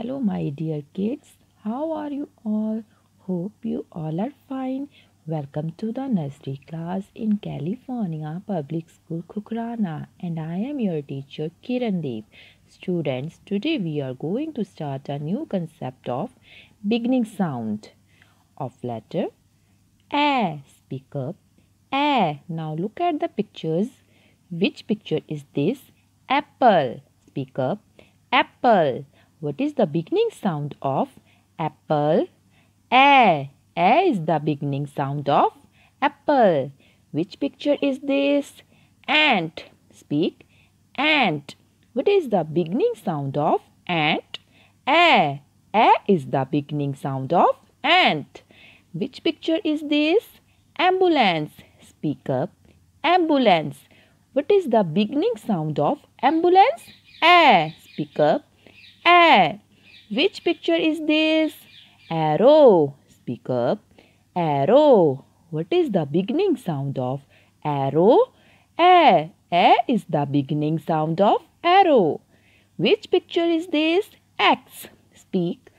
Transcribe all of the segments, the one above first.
Hello, my dear kids. How are you all? Hope you all are fine. Welcome to the nursery class in California Public School Kukrana and I am your teacher Kiran Students, today we are going to start a new concept of beginning sound of letter A. Speak up. A. Now look at the pictures. Which picture is this? Apple. Speak up. Apple. What is the beginning sound of apple? A. A is the beginning sound of apple. Which picture is this? Ant. Speak. Ant. What is the beginning sound of ant? A. A is the beginning sound of ant. Which picture is this? Ambulance. Speak up. Ambulance. What is the beginning sound of ambulance? A. Speak up. A. Which picture is this? Arrow. Speak up. Arrow. What is the beginning sound of arrow? A. A is the beginning sound of arrow. Which picture is this? X. Speak.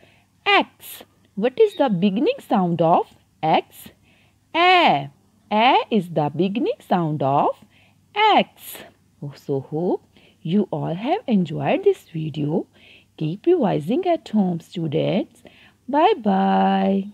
X. What is the beginning sound of X? A. A is the beginning sound of X. Oh, so hope you all have enjoyed this video. Keep revising at home, students. Bye bye.